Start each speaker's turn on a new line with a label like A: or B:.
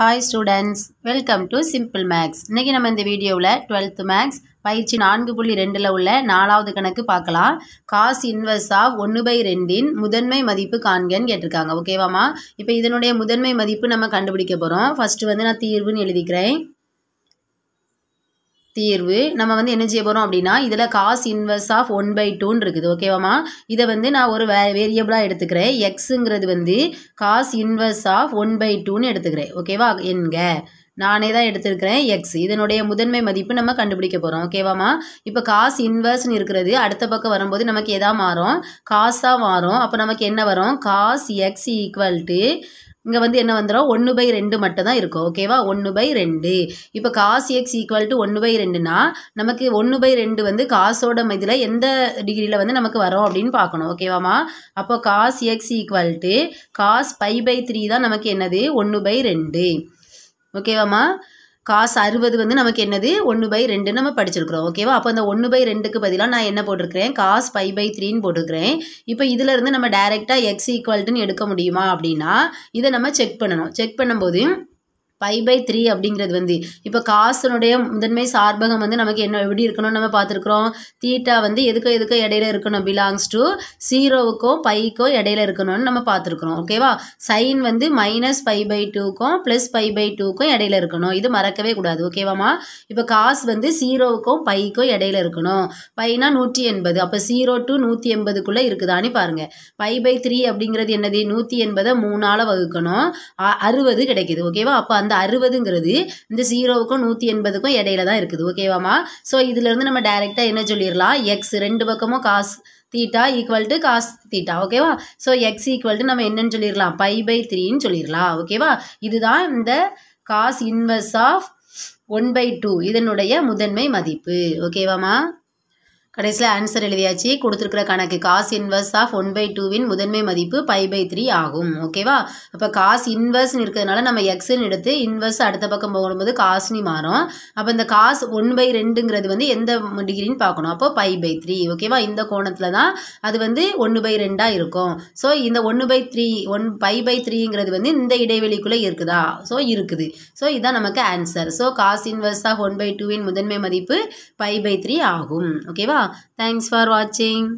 A: hi students welcome to simple maths இன்றைக்கி நம்ம இந்த வீடியோவில் டுவெல்த்து மேக்ஸ் பயிற்சி நான்கு புள்ளி ரெண்டில் உள்ள நாலாவது கணக்கு பார்க்கலாம் காஸ் இன்வெர்ஸ் ஆஃப் ஒன்று பை ரெண்டின் முதன்மை மதிப்பு காண்கன்னு கேட்டிருக்காங்க ஓகேவாமா இப்போ இதனுடைய முதன்மை மதிப்பு நம்ம கண்டுபிடிக்க போகிறோம் ஃபஸ்ட்டு வந்து நான் தீர்வுன்னு எழுதிக்கிறேன் தீர்வு நம்ம வந்து என்ன செய்ய போகிறோம் அப்படின்னா இதில் காசு இன்வெர்ஸ் ஆஃப் ஒன் பை டூன்னு இருக்குது ஓகேவாமா இதை வந்து நான் ஒரு வே வேரியபிளாக எடுத்துக்கிறேன் எக்ஸுங்கிறது வந்து காசு இன்வெர்ஸ் ஆஃப் ஒன் பை டூன்னு எடுத்துக்கிறேன் ஓகேவா என்க நானே தான் எடுத்திருக்கிறேன் எக்ஸ் இதனுடைய முதன்மை மதிப்பு நம்ம கண்டுபிடிக்க போகிறோம் ஓகேவாமா இப்போ காசு இன்வெர்ஸ்னு இருக்கிறது அடுத்த பக்கம் வரும்போது நமக்கு எதா மாறும் காசாக மாறும் அப்போ நமக்கு என்ன வரும் காசு எக்ஸ் ஈக்குவல் டு இங்கே வந்து என்ன வந்துடும் ஒன்று பை ரெண்டு மட்டும் தான் இருக்கும் ஓகேவா ஒன்று பை ரெண்டு இப்போ காஸ் எக்ஸ் ஈக்குவல் டு ஒன்று பை ரெண்டுனா நமக்கு ஒன்று பை ரெண்டு வந்து காசோட இதில் எந்த டிகிரியில் வந்து நமக்கு வரும் அப்படின்னு பார்க்கணும் ஓகேவாம்மா அப்போ cos X equal to cos pi by three தான் நமக்கு என்னது ஒன்று பை ரெண்டு ஓகேவாம்மா காசு அறுபது வந்து நமக்கு என்னது ஒன்று பை ரெண்டு நம்ம படிச்சிருக்கிறோம் ஓகேவா அப்போ அந்த ஒன்று பை ரெண்டுக்கு பதிலாக நான் என்ன போட்டிருக்கிறேன் காசு ஃபைவ் பை த்ரீன்னு போட்டிருக்கிறேன் இப்போ இதிலேருந்து நம்ம டேரெக்டாக எக்ஸ் ஈக்குவல்ட்டுன்னு எடுக்க முடியுமா அப்படின்னா இதை நம்ம செக் பண்ணணும் செக் பண்ணும்போது பை பை த்ரீ அப்படிங்கிறது வந்து இப்போ காசுனுடைய முதன்மை சார்பகம் வந்து நமக்கு என்ன எப்படி இருக்கணும்னு நம்ம பார்த்துருக்குறோம் தீட்டா வந்து எதுக்கு எதுக்கோ இடையில இருக்கணும் பிலாங்ஸ் டு ஜீரோவுக்கும் பைக்கும் இடையில இருக்கணும்னு நம்ம பார்த்துருக்குறோம் ஓகேவா சைன் வந்து மைனஸ் பை பை டூக்கும் ப்ளஸ் பை பை டூக்கும் இடையில இருக்கணும் இது மறக்கவே கூடாது ஓகேவாம்மா இப்போ காசு வந்து ஜீரோவுக்கும் பைக்கும் இடையில இருக்கணும் பைனா நூற்றி எண்பது அப்போ ஜீரோ டு நூற்றி எண்பதுக்குள்ளே இருக்குதானே பாருங்கள் பை பை த்ரீ அப்படிங்கிறது என்னது நூற்றி எண்பதை மூணால் வகுக்கணும் அறுபது கிடைக்கிது ஓகேவா அப்போ அந்த அந்த அறுபதுங்கிறது இந்த ஜீரோவுக்கும் நூற்றி எண்பதுக்கும் இடையில தான் இருக்குது ஓகேவாமா ஸோ இருந்து நம்ம டைரக்டா என்ன சொல்லிடலாம் எக்ஸ் ரெண்டு பக்கமும் cos theta equal to cos theta ஓகேவா ஸோ எக்ஸ் ஈக்குவல் டு நம்ம என்னன்னு சொல்லிடலாம் பை பை த்ரீன்னு சொல்லிடலாம் ஓகேவா இதுதான் இந்த cos inverse of one by two இதனுடைய முதன்மை மதிப்பு ஓகேவாம்மா கடைசியில் ஆன்சர் எழுதியாச்சு கொடுத்துருக்கிற கணக்கு cos inverse of one by டூவின் முதன்மை மதிப்பு பை பை த்ரீ ஆகும் ஓகேவா அப்போ காஸ் இன்வர்ஸ்னு இருக்கிறதுனால நம்ம எக்ஸ்ன்னு எடுத்து இன்வெர்ஸ் அடுத்த பக்கம் போகும்போது காஸ்னி மாறும் அப்போ இந்த காஸ் ஒன் பை ரெண்டுங்கிறது வந்து எந்த டிகிரின்னு பார்க்கணும் அப்போ பை பை த்ரீ ஓகேவா இந்த கோணத்தில் தான் அது வந்து ஒன்று பை ரெண்டாக இருக்கும் ஸோ இந்த ஒன்று by three one by pi த்ரீங்கிறது வந்து இந்த இடைவெளிக்குள்ளே இருக்குதா ஸோ இருக்குது ஸோ இதுதான் நமக்கு answer so cos inverse of one by டூவின் முதன்மை மதிப்பு பை பை த்ரீ ஆகும் ஓகேவா ಓಕೆನಾ ಥ್ಯಾಂಕ್ಸ್ ಫಾರ್ ವಾಚಿಂಗ್